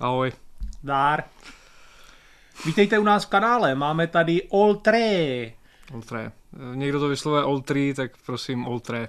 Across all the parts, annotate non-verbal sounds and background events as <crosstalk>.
Ahoj. Dár. Vítejte u nás v kanále, máme tady Oltré. Oltré. Eh, někdo to vyslovuje Oltré, tak prosím Oltré.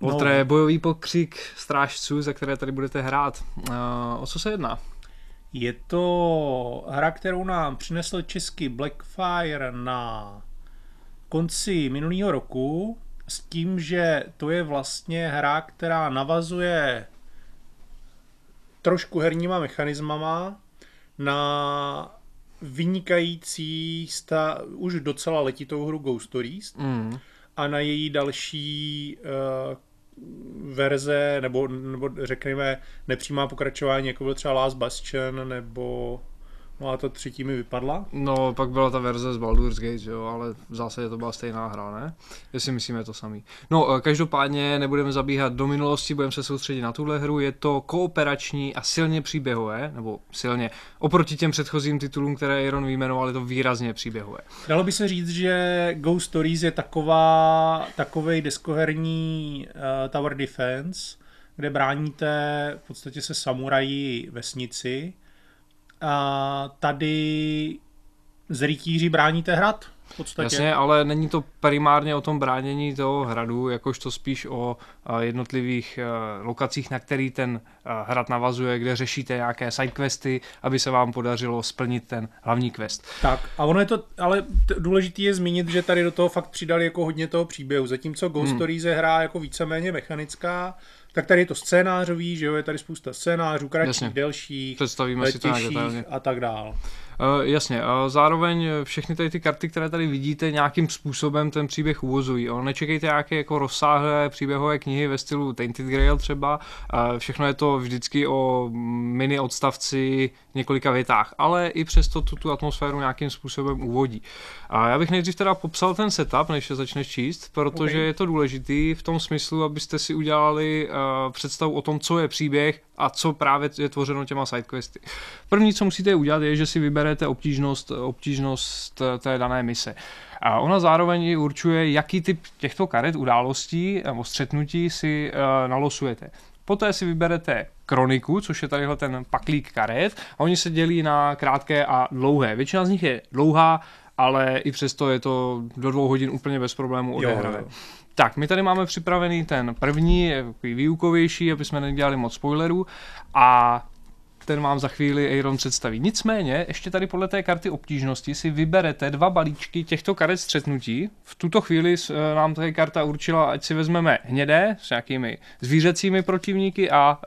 No. Oltré, no. bojový pokřik strážců, za které tady budete hrát. Eh, o co se jedná? Je to hra, kterou nám přinesl český Blackfire na konci minulého roku s tím, že to je vlastně hra, která navazuje trošku herníma mechanismama na vynikající sta, už docela letitou hru Ghost Stories mm. a na její další uh, verze, nebo, nebo řekněme nepřímá pokračování, jako byl třeba Last Bastion, nebo No a ta třetí mi vypadla? No, pak byla ta verze z Baldur's Gate, že jo, ale v zásadě to byla stejná hra, ne? Jestli myslíme to samý. No, eh, každopádně nebudeme zabíhat do minulosti, budeme se soustředit na tuhle hru. Je to kooperační a silně příběhové, nebo silně. Oproti těm předchozím titulům, které Iron vyjmenoval, je to výrazně příběhové. Dalo by se říct, že Ghost Stories je taková, takovej deskoherní uh, Tower Defense, kde bráníte v podstatě se samuraji vesnici, a tady z rytíři bráníte hrad? V podstatě. Jasně, ale není to primárně o tom bránění toho hradu, jakož to spíš o jednotlivých lokacích, na který ten hrad navazuje, kde řešíte nějaké side questy, aby se vám podařilo splnit ten hlavní quest. Tak, a ono je to, ale důležité je zmínit, že tady do toho fakt přidali jako hodně toho příběhu, zatímco Ghost hmm. Stories je hra jako víceméně mechanická, tak tady je to scénářový, že jo, je tady spousta scénářů, kratších, delších, Představíme těžších si to a tak dál. Eh, jasně, a zároveň všechny tady ty karty, které tady vidíte, nějakým způsobem ten příběh uvozují. O, nečekejte nějaké jako rozsáhlé příběhové knihy ve stylu Tainted Grail třeba. Eh, všechno je to vždycky o mini odstavci několika větách, ale i přesto tu, tu atmosféru nějakým způsobem uvodí. A já bych nejdřív teda popsal ten setup, než se začne číst, protože okay. je to důležitý v tom smyslu, abyste si udělali uh, představu o tom, co je příběh a co právě je tvořeno těma sidequesty. První, co musíte udělat, je, že si vyberete vyberete obtížnost, obtížnost eh, té dané mise. A ona zároveň určuje, jaký typ těchto karet událostí nebo střetnutí si eh, nalosujete. Poté si vyberete kroniku, což je tadyhle ten paklík karet a oni se dělí na krátké a dlouhé. Většina z nich je dlouhá, ale i přesto je to do dvou hodin úplně bez problémů odehrané. Tak, my tady máme připravený ten první, výukovější, aby jsme nedělali moc spoilerů a ten vám za chvíli Aeron představí. Nicméně, ještě tady podle té karty obtížnosti si vyberete dva balíčky těchto karet střetnutí. V tuto chvíli eh, nám tady karta určila, ať si vezmeme hnědé s nějakými zvířecími protivníky a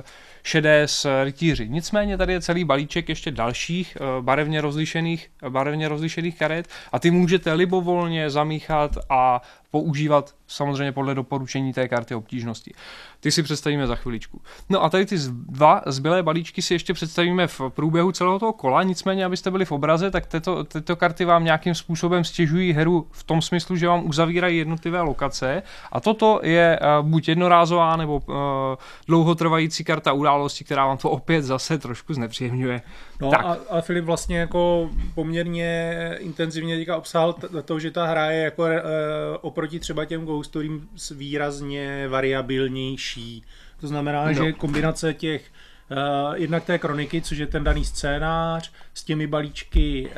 uh, šedé s rytíři. Nicméně tady je celý balíček ještě dalších eh, barevně rozlišených, eh, barevně rozlišených karet a ty můžete libovolně zamíchat a používat samozřejmě podle doporučení té karty obtížnosti. Ty si představíme za chviličku. No a tady ty dva zbylé balíčky si ještě představíme v průběhu celého toho kola, nicméně abyste byli v obraze, tak tyto, tyto karty vám nějakým způsobem stěžují hru v tom smyslu, že vám uzavírají jednotlivé lokace a toto je eh, buď jednorázová nebo dlouhotrvající karta události, která vám to opět zase trošku znepříjemňuje. No tak. A, a Filip vlastně jako poměrně intenzivně teďka obsahal t- to, že ta hra je jako e, oproti třeba těm Ghost výrazně variabilnější. To znamená, no. že kombinace těch Uh, jednak té kroniky, což je ten daný scénář, s těmi balíčky.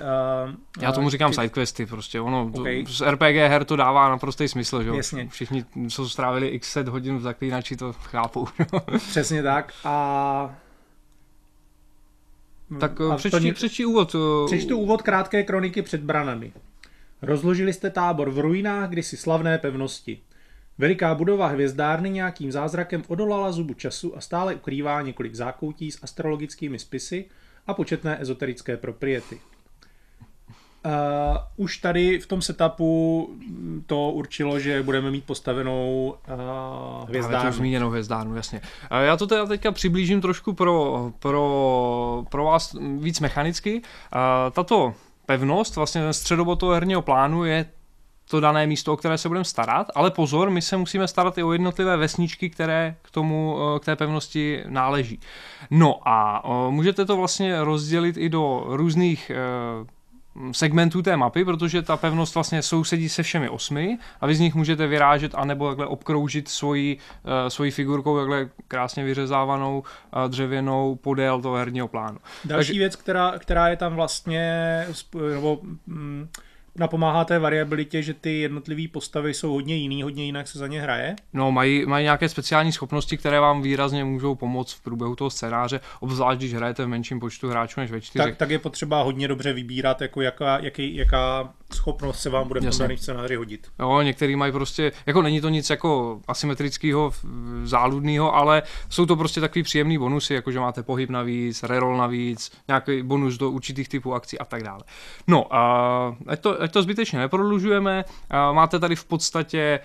Uh, Já tomu eh, říkám ty... sidequesty, prostě ono okay. to, z RPG her to dává naprostý smysl, že Jasně. Všichni, co strávili x set hodin v zaklínači, to chápu. <laughs> Přesně tak a tak a přečti, to... přečti úvod. Přečtu úvod krátké kroniky před branami. Rozložili jste tábor v ruinách kdysi slavné pevnosti. Veliká budova hvězdárny nějakým zázrakem odolala zubu času a stále ukrývá několik zákoutí s astrologickými spisy a početné ezoterické propriety. Uh, už tady v tom setupu mm, to určilo, že budeme mít postavenou uh, hvězdárnu. Máme zmíněnou hvězdárnu, jasně. Uh, já to teda teďka přiblížím trošku pro, pro, pro vás víc mechanicky. Uh, tato pevnost, vlastně ten středobod herního plánu je to dané místo, o které se budeme starat, ale pozor, my se musíme starat i o jednotlivé vesničky, které k tomu, eh, k té pevnosti náleží. No a eh, můžete to vlastně rozdělit i do různých eh, segmentů té mapy, protože ta pevnost vlastně sousedí se všemi osmi a vy z nich můžete vyrážet anebo takhle obkroužit svoji, svoji figurkou takhle krásně vyřezávanou dřevěnou podél toho herního plánu. Další Takže... věc, která, která je tam vlastně, nebo mm, hm, napomáhá té variabilitě, že ty jednotlivé postavy jsou hodně jiný, hodně jinak se za ně hraje? No, mají, mají nějaké speciální schopnosti, které vám výrazně můžou pomoct v průběhu toho scénáře, obzvlášť když hrajete v menším počtu hráčů než ve čtyřech. Tak, tak je potřeba hodně dobře vybírat, jako jaká, jaký, jaká schopnost se vám bude Jasne. v tom scénáři hodit. Jo, některý mají prostě, jako není to nic jako asymetrického, záludného, ale jsou to prostě takový příjemný bonusy, jako že máte pohyb navíc, reroll navíc, nějaký bonus do určitých typů akcí a tak dále. No, a to, ať to zbytečně neprodlužujeme, máte tady v podstatě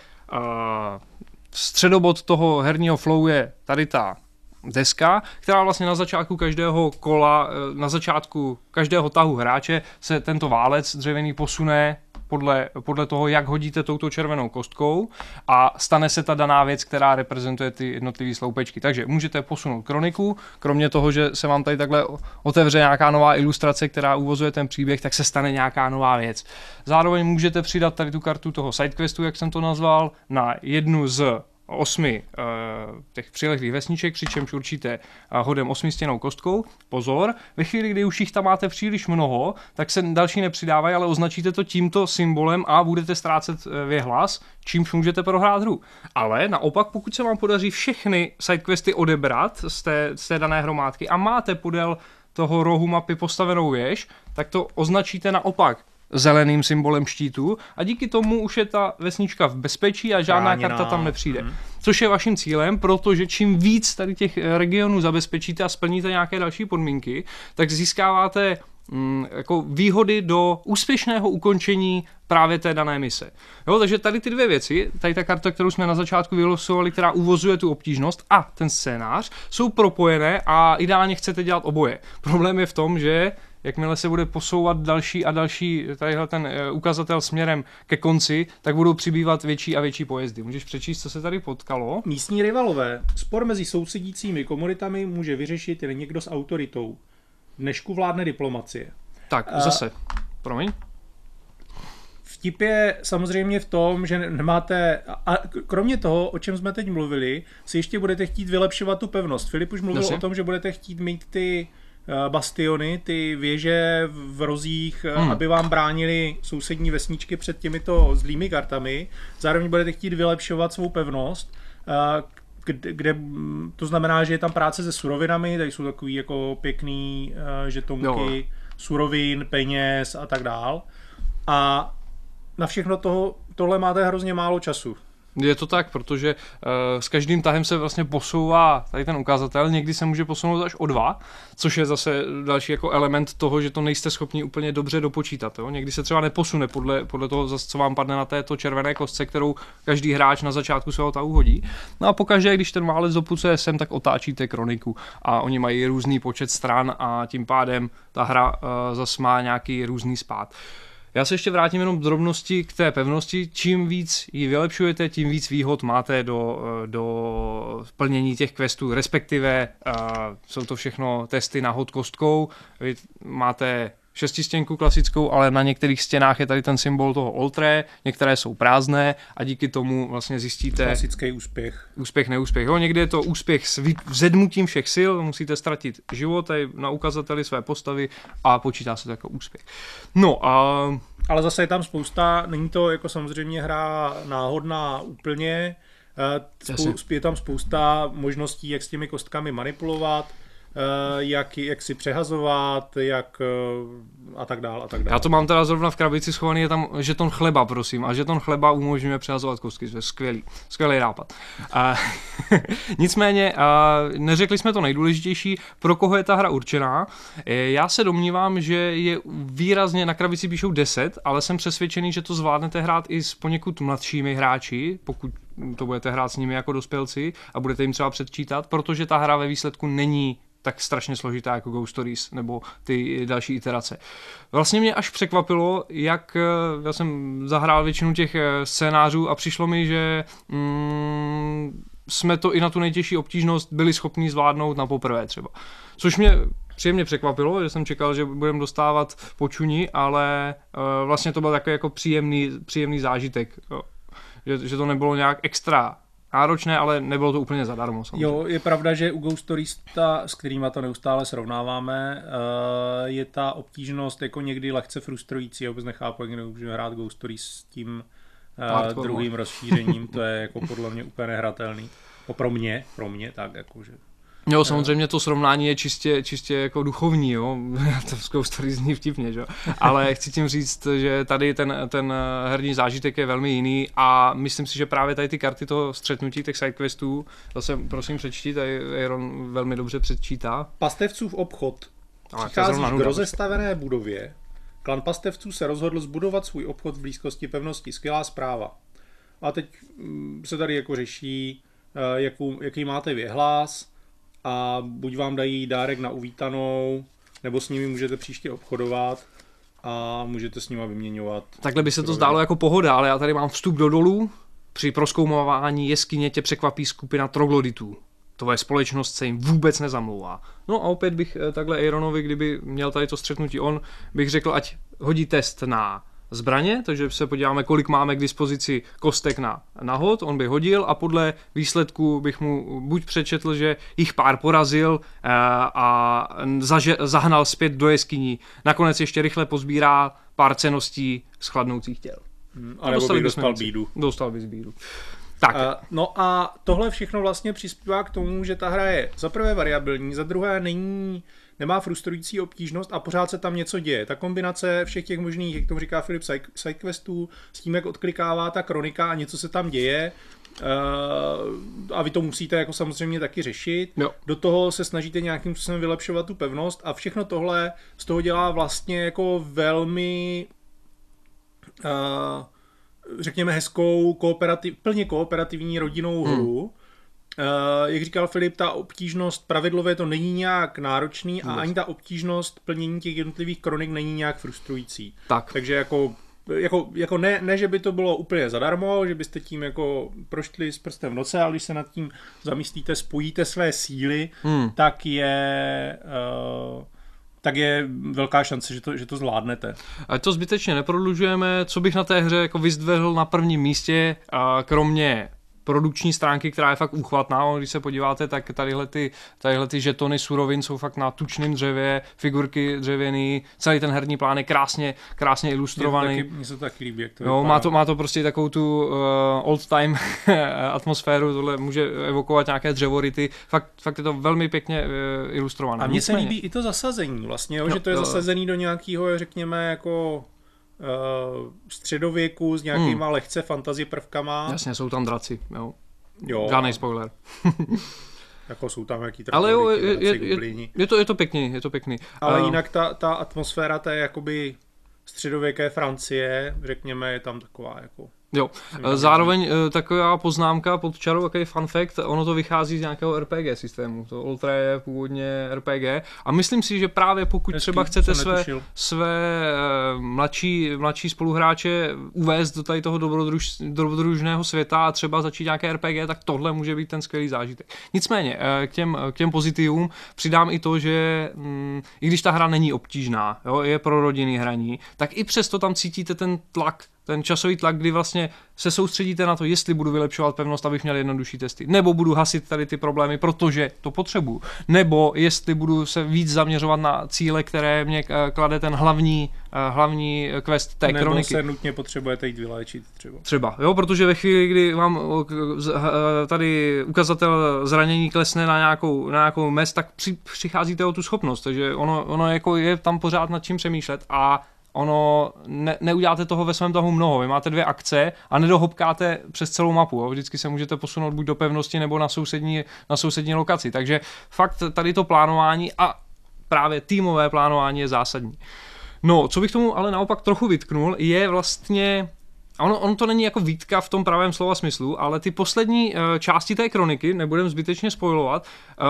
středobod toho herního flow je tady ta deska, která vlastně na začátku každého kola, e, na začátku každého tahu hráče se tento válec dřevěný posune podle, podle toho, jak hodíte touto červenou kostkou a stane se ta daná věc, která reprezentuje ty jednotlivé sloupečky. Takže můžete posunout kroniku, kromě toho, že se vám tady takhle otevře nějaká nová ilustrace, která uvozuje ten příběh, tak se stane nějaká nová věc. Zároveň můžete přidat tady tu kartu toho sidequestu, jak jsem to nazval, na jednu z osmi uh, těch přilehlých vesniček, přičemž určitě uh, eh, hodem osmistěnou kostkou. Pozor, ve chvíli, kdy už jich tam máte příliš mnoho, tak se další nepřidávají, ale označíte to tímto symbolem a budete ztrácet uh, věhlas, čímž můžete prohrát hru. Ale naopak, pokud se vám podaří všechny sidequesty odebrat z té, z té dané hromádky a máte podél toho rohu mapy postavenou věž, tak to označíte naopak zeleným symbolem štítu a díky tomu už je ta vesnička v bezpečí a žádná Ráněná. karta tam nepřijde. Hmm. Což je vaším cílem, protože čím víc tady těch eh, regionů zabezpečíte a splníte nějaké další podmínky, tak získáváte mm, jako výhody do úspěšného ukončení právě té dané mise. Jo, takže tady ty dvě věci, tady ta karta, kterou jsme na začátku vylosovali, která uvozuje tu obtížnost a ten scénář, jsou propojené a ideálně chcete dělat oboje. Problém je v tom, že jakmile se bude posouvat další a další tadyhle ten eh, ukazatel směrem ke konci, tak budou přibývat větší a větší pojezdy. Můžeš přečíst, co se tady potkalo? Místní rivalové. Spor mezi sousedícími komunitami může vyřešit jen někdo s autoritou. Dnešku vládne diplomacie. Tak, a... Eh, zase. Promiň. Vtip je samozřejmě v tom, že nemáte, a kromě toho, o čem jsme teď mluvili, si ještě budete chtít vylepšovat tu pevnost. Filip už mluvil Jasně. o tom, že budete chtít mít ty uh, Eh, bastiony, ty věže v rozích, eh, hmm. aby vám bránili sousední vesničky před těmito zlými kartami. Zároveň budete chtít vylepšovat svou pevnost, eh, kde, kde to znamená, že je tam práce se surovinami, tady jsou takový jako pěkný žetonky jo. surovin, peněz a tak dál. A na všechno toho, tohle máte hrozně málo času. Je to tak, protože uh, s každým tahem se vlastně posouvá tady ten ukazatel, někdy se může posunout až o dva, což je zase další jako element toho, že to nejste schopni úplně dobře dopočítat. Jo? Někdy se třeba neposune podle, podle toho, zase, co vám padne na této červené kostce, kterou každý hráč na začátku svého tahu hodí. No a pokaždé, když ten válec dopucuje sem, tak otáčíte kroniku a oni mají různý počet stran a tím pádem ta hra uh, eh, zase má nějaký různý spát. Uh, já se ještě vrátím jenom drobnosti k té pevnosti. Čím víc ji vylepšujete, tím víc výhod máte do, eh, do plnění těch questů, respektive uh, jsou to všechno testy na hod kostkou. Vy máte šestistěnku klasickou, ale na některých stěnách je tady ten symbol toho oltré, některé jsou prázdné a díky tomu vlastně zjistíte... Klasický úspěch. Úspěch, neúspěch. Jo, někdy je to úspěch s vzedmutím všech sil, musíte ztratit život na ukazateli své postavy a počítá se to jako úspěch. No a... Ale zase je tam spousta, není to jako samozřejmě hra náhodná úplně, eh, Spou- je tam spousta možností, jak s těmi kostkami manipulovat, Eh, jak, jak si přehazovat, jak eh, a tak dál a tak dál. Já to mám teda zrovna v krabici schovaný, je tam žeton chleba, prosím, a žeton chleba umožňuje přehazovat kousky, to je skvělý, skvělý nápad. A, <laughs> nicméně, a, neřekli jsme to nejdůležitější, pro koho je ta hra určená. Eh, já se domnívám, že je výrazně, na krabici píšou 10, ale jsem přesvědčený, že to zvládnete hrát i s poněkud mladšími hráči, pokud to budete hrát s nimi jako dospělci a budete jim třeba předčítat, protože ta hra ve výsledku není tak strašně složitá jako Ghost Stories nebo ty další iterace. Vlastně mě až překvapilo, jak eh, já jsem zahrál většinu těch eh, scénářů a přišlo mi, že mm, jsme to i na tu nejtěžší obtížnost byli schopni zvládnout na poprvé třeba. Což mě příjemně překvapilo, že jsem čekal, že budeme dostávat počuní, ale eh, vlastně to byl takový jako příjemný, příjemný zážitek. Že, že to nebylo nějak extra náročné, ale nebylo to úplně zadarmo. Samozřejmě. Jo, je pravda, že u Ghost Stories, ta, s kterými to neustále srovnáváme, eh, je ta obtížnost jako někdy lehce frustrující. Já vůbec nechápu, jak můžeme hrát Ghost Stories s tím eh, Hardcore. druhým no. rozšířením. <laughs> to je jako podle mě úplně nehratelný. O, pro mě, pro mě, tak jakože Jo, samozřejmě to srovnání je čistě, čistě jako duchovní, jo. <laughs> to v story zní vtipně, jo. Ale chci tím říct, že tady ten, ten herní zážitek je velmi jiný a myslím si, že právě tady ty karty toho střetnutí těch sidequestů, zase prosím přečti, tady Aaron velmi dobře předčítá. Pastevců v obchod. Přicházíš k rozestavené budově. Klan pastevců se rozhodl zbudovat svůj obchod v blízkosti pevnosti. Skvělá zpráva. A teď mm, se tady jako řeší, eh, jaký máte vyhlas, a buď vám dají dárek na uvítanou, nebo s nimi můžete příště obchodovat a můžete s nimi vyměňovat. Takhle by se to zdálo jako pohoda, ale já tady mám vstup do dolů. Při proskoumávání jeskyně tě překvapí skupina trogloditů. Tvoje společnost se jim vůbec nezamlouvá. No a opět bych eh, takhle Aaronovi, kdyby měl tady to střetnutí on, bych řekl, ať hodí test na zbraně, takže se podíváme, kolik máme k dispozici kostek na hod, on by hodil a podle výsledku bych mu buď přečetl, že jich pár porazil eh, a zaže, zahnal zpět do jeskyní. Nakonec ještě rychle pozbírá pár ceností z chladnoucích těl. Hmm, a nebo by dostal bídu. Dostal bys bídu. Tak. Uh, no a tohle všechno vlastně přispívá k tomu, že ta hra je za prvé variabilní, za druhé není uh, nemá frustrující obtížnost a pořád se tam něco děje. Ta kombinace všech těch možných, jak tomu říká Filip, sidequestů, s tím, jak odklikává ta kronika a něco se tam děje, eh, a vy to musíte jako samozřejmě taky řešit. No. Do toho se snažíte nějakým způsobem vylepšovat tu pevnost a všechno tohle z toho dělá vlastně jako velmi uh, řekněme hezkou kooperativ, plně kooperativní rodinnou hru. Hmm Eh, jak říkal Filip, ta obtížnost pravidlově to není nějak náročný a ani ta obtížnost plnění těch jednotlivých kronik není nějak frustrující. Tak. Takže jako jako, jako ne, ne, že by to bylo úplně zadarmo, že byste tím jako prošli s prstem v noce, ale když se nad tím zamyslíte, spojíte své síly, hmm. tak je... Uh, tak je velká šance, že to, že to zvládnete. Ať to zbytečně neprodlužujeme, co bych na té hře jako vyzdvehl na prvním místě, a kromě produkční stránky, která je fakt úchvatná. když se podíváte, tak tadyhle ty, tadyhle ty žetony surovin jsou fakt na tučném dřevě, figurky dřevěný, celý ten herní plán je krásně, krásně ilustrovaný. Mně se to taky líbí, jak to jo, má, to, má to prostě takovou tu uh, old time <laughs> atmosféru, tohle může evokovat nějaké dřevority. Fakt, fakt je to velmi pěkně uh, ilustrované. A mně se líbí i to zasazení vlastně, jo, no, že to je to... zasazený do nějakého, řekněme, jako Eh, středověku s nějakýma mm. lehce fantasy prvkama. Jasně, jsou tam draci, jo. jo. Žádný spoiler. <laughs> jako jsou tam nějaký Ale jo, je, draci, je, je, je, to, je to pěkný, je to pěkný. Ale uh, jinak ta, ta atmosféra je jakoby středověké Francie, řekněme, je tam taková jako Jo, eh, zároveň eh, taková poznámka pod čarou, jaký fun fact, ono to vychází z nějakého RPG systému, to Ultra je původně RPG a myslím si, že právě pokud Hezký, třeba chcete své, své eh, mladší, mladší spoluhráče uvést do tady toho dobrodruž, dobrodružného světa a třeba začít nějaké RPG, tak tohle může být ten skvělý zážitek. Nicméně, k těm, k těm pozitivům přidám i to, že mm, i když ta hra není obtížná, jo, je pro rodiny hraní, tak i přesto tam cítíte ten tlak ten časový tlak, kdy vlastně se soustředíte na to, jestli budu vylepšovat pevnost, abych měl jednodušší testy, nebo budu hasit tady ty problémy, protože to potřebuju, nebo jestli budu se víc zaměřovat na cíle, které mě eh, klade ten hlavní, eh, hlavní eh, quest té nebo kroniky. Nebo se nutně potřebujete jít vyléčit třeba. Třeba, jo, protože ve chvíli, kdy vám tady ukazatel zranění klesne na nějakou, na nějakou mes, tak přicházíte o tu schopnost, takže ono, ono jako je tam pořád nad čím přemýšlet a ono ne, neuděláte toho ve svém tahu mnoho. Vy máte dvě akce a nedohopkáte přes celou mapu. Jo. Vždycky se můžete posunout buď do pevnosti nebo na sousední, na sousední lokaci. Takže fakt tady to plánování a právě týmové plánování je zásadní. No, co bych tomu ale naopak trochu vytknul, je vlastně a ono, ono to není jako výtka v tom pravém slova smyslu, ale ty poslední uh, části té kroniky, nebudem zbytečně spojovat, uh,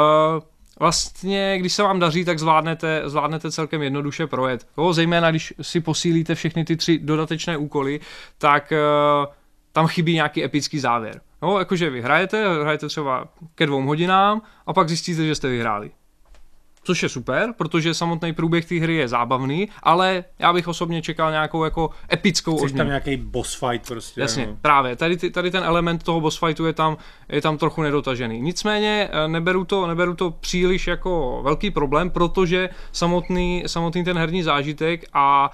vlastně, když se vám daří, tak zvládnete, zvládnete celkem jednoduše projet. Jo, zejména, když si posílíte všechny ty tři dodatečné úkoly, tak uh, tam chybí nějaký epický závěr. Jo, jakože vy hrajete, hrajete třeba ke dvou hodinám a pak zjistíte, že jste vyhráli což je super, protože samotný průběh té hry je zábavný, ale já bych osobně čekal nějakou jako epickou odměnu. tam nějaký boss fight prostě. Jasně, no. právě. Tady, tady ten element toho boss fightu je tam, je tam trochu nedotažený. Nicméně eh, neberu to, neberu to příliš jako velký problém, protože samotný, samotný ten herní zážitek a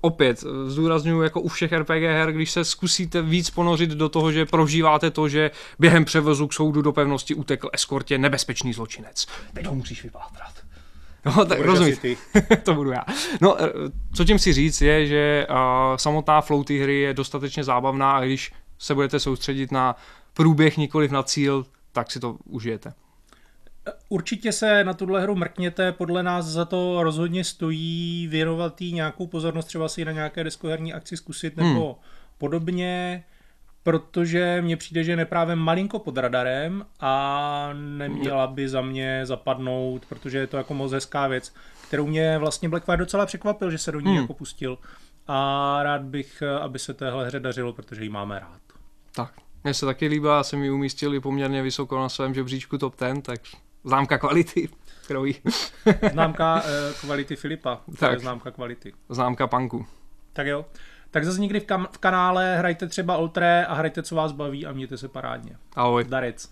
opět eh, zdůraznuju jako u všech RPG her, když se zkusíte víc ponořit do toho, že prožíváte to, že během převozu k soudu do pevnosti utekl eskortě nebezpečný zločinec. Teď ho musíš vypátrat. No, tak rozumíš. <laughs> to budu já. No, eh, co tím si říct je, že uh, samotná flow té hry je dostatečně zábavná a když se budete soustředit na průběh, nikoliv na cíl, tak si to užijete. Určitě se na tuhle hru mrkněte, podle nás za to rozhodně stojí věnovat jí nějakou pozornost, třeba si na nějaké diskoherní akci zkusit nebo hmm. podobně protože mně přijde, že neprávě malinko pod radarem a neměla hmm. by za mě zapadnout, protože je to jako moc hezká věc, kterou mě vlastně Blackfire docela překvapil, že se do ní hmm. jako pustil a rád bych, aby se téhle hře dařilo, protože ji máme rád. Tak, mně se taky líbá, jsem ji umístil i poměrně vysoko na svém žebříčku top 10, tak známka kvality, kterou Známka uh, <laughs> kvality Filipa, tak. to je známka kvality. Známka panku. Tak jo tak zase někdy v, kam- v kanále hrajte třeba Oltré a hrajte, co vás baví a mějte se parádně. Ahoj. Darec.